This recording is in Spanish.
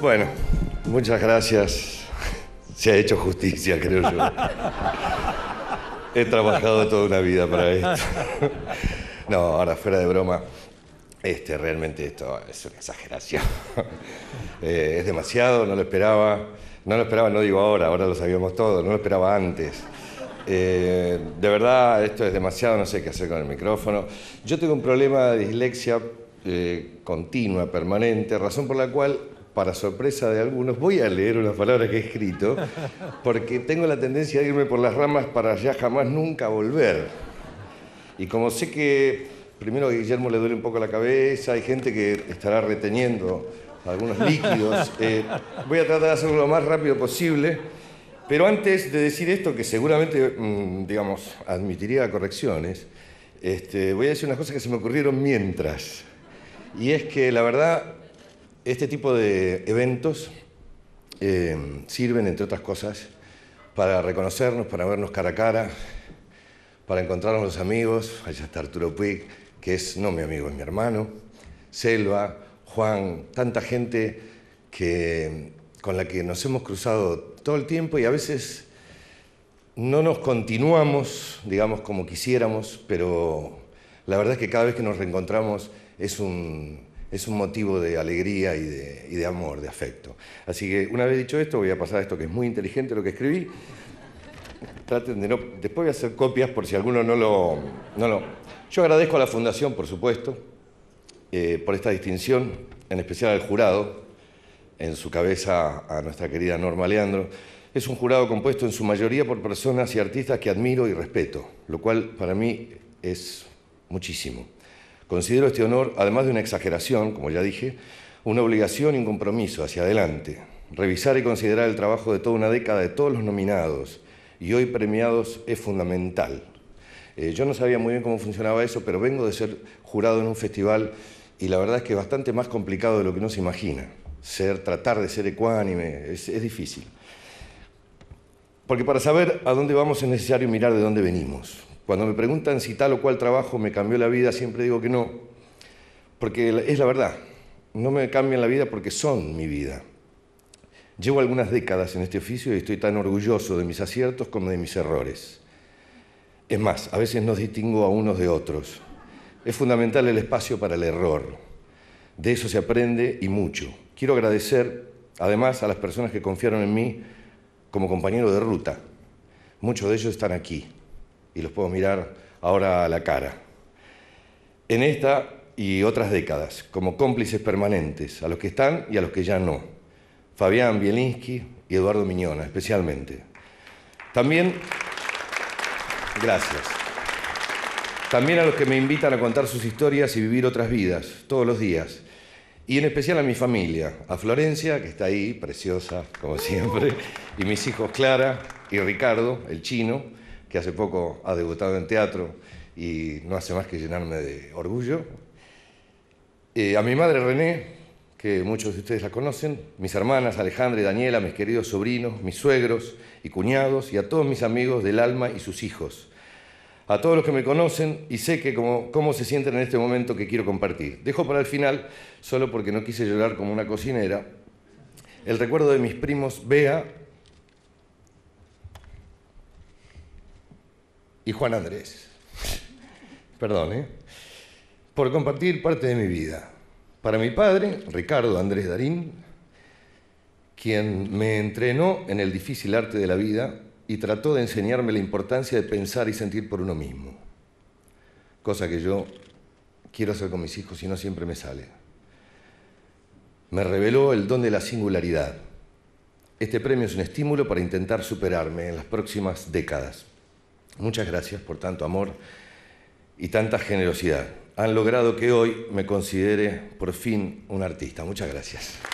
Bueno, muchas gracias. Se ha hecho justicia, creo yo. He trabajado toda una vida para esto. No, ahora fuera de broma, este, realmente esto es una exageración. Eh, es demasiado, no lo esperaba. No lo esperaba, no digo ahora, ahora lo sabíamos todo, no lo esperaba antes. Eh, de verdad, esto es demasiado, no sé qué hacer con el micrófono. Yo tengo un problema de dislexia eh, continua, permanente, razón por la cual, para sorpresa de algunos, voy a leer unas palabras que he escrito, porque tengo la tendencia de irme por las ramas para ya jamás nunca volver. Y como sé que primero Guillermo le duele un poco la cabeza, hay gente que estará reteniendo algunos líquidos, eh, voy a tratar de hacerlo lo más rápido posible. Pero antes de decir esto, que seguramente, mm, digamos, admitiría correcciones, este, voy a decir unas cosas que se me ocurrieron mientras. Y es que la verdad, este tipo de eventos eh, sirven, entre otras cosas, para reconocernos, para vernos cara a cara, para encontrarnos los amigos. Allá está Arturo Puig, que es no mi amigo, es mi hermano. Selva, Juan, tanta gente que, con la que nos hemos cruzado todo el tiempo y a veces no nos continuamos, digamos, como quisiéramos, pero la verdad es que cada vez que nos reencontramos es un, motivo de alegría y de, amor, de afecto. Así que una vez dicho esto, voy a pasar a esto que es muy inteligente lo que escribí. Traten de no. Después voy a hacer copias por si alguno no lo. No lo. Yo agradezco a la Fundación, por supuesto, eh, por esta distinción, en especial al jurado, en su cabeza a nuestra querida Norma Leandro. Es un jurado compuesto en su mayoría por personas y artistas que admiro y respeto, lo cual para mí es muchísimo. Considero este honor, además de una exageración, como ya dije, una obligación y un compromiso hacia adelante. Revisar y considerar el trabajo de toda una década de todos los nominados y hoy premiados es fundamental. Eh, yo no sabía muy bien cómo funcionaba eso, pero vengo de ser jurado en un festival y la verdad es que es bastante más complicado de lo que uno se imagina. Ser, tratar de ser ecuánime, es, es difícil. Porque para saber a dónde vamos es necesario mirar de dónde venimos. Cuando me preguntan si tal o cual trabajo me cambió la vida, siempre digo que no, porque es la verdad. No me cambian la vida porque son mi vida. Llevo algunas décadas en este oficio y estoy tan orgulloso de mis aciertos como de mis errores. Es más, a veces no distingo a unos de otros. Es fundamental el espacio para el error. De eso se aprende y mucho. Quiero agradecer además a las personas que confiaron en mí como compañero de ruta. Muchos de ellos están aquí y los puedo mirar ahora a la cara. En esta y otras décadas, como cómplices permanentes, a los que están y a los que ya no. Fabián Bielinski y Eduardo Miñona, especialmente. También, gracias. También a los que me invitan a contar sus historias y vivir otras vidas, todos los días. Y en especial a mi familia, a Florencia, que está ahí, preciosa, como siempre, y mis hijos Clara y Ricardo, el chino, que hace poco ha debutado en teatro y no hace más que llenarme de orgullo. Eh, a mi madre René, que muchos de ustedes la conocen, mis hermanas Alejandra y Daniela, mis queridos sobrinos, mis suegros y cuñados, y a todos mis amigos del alma y sus hijos. A todos los que me conocen y sé que como, cómo se sienten en este momento que quiero compartir. Dejo para el final, solo porque no quise llorar como una cocinera, el recuerdo de mis primos Bea, y Juan Andrés. Perdón, ¿eh? Por compartir parte de mi vida. Para mi padre, Ricardo Andrés Darín, quien me entrenó en el difícil arte de la vida y trató de enseñarme la importancia de pensar y sentir por uno mismo. Cosa que yo quiero hacer con mis hijos y no siempre me sale. Me reveló el don de la singularidad. Este premio es un estímulo para intentar superarme en las próximas décadas. Muchas gracias por tanto amor y tanta generosidad. Han logrado que hoy me considere por fin un artista. Muchas gracias.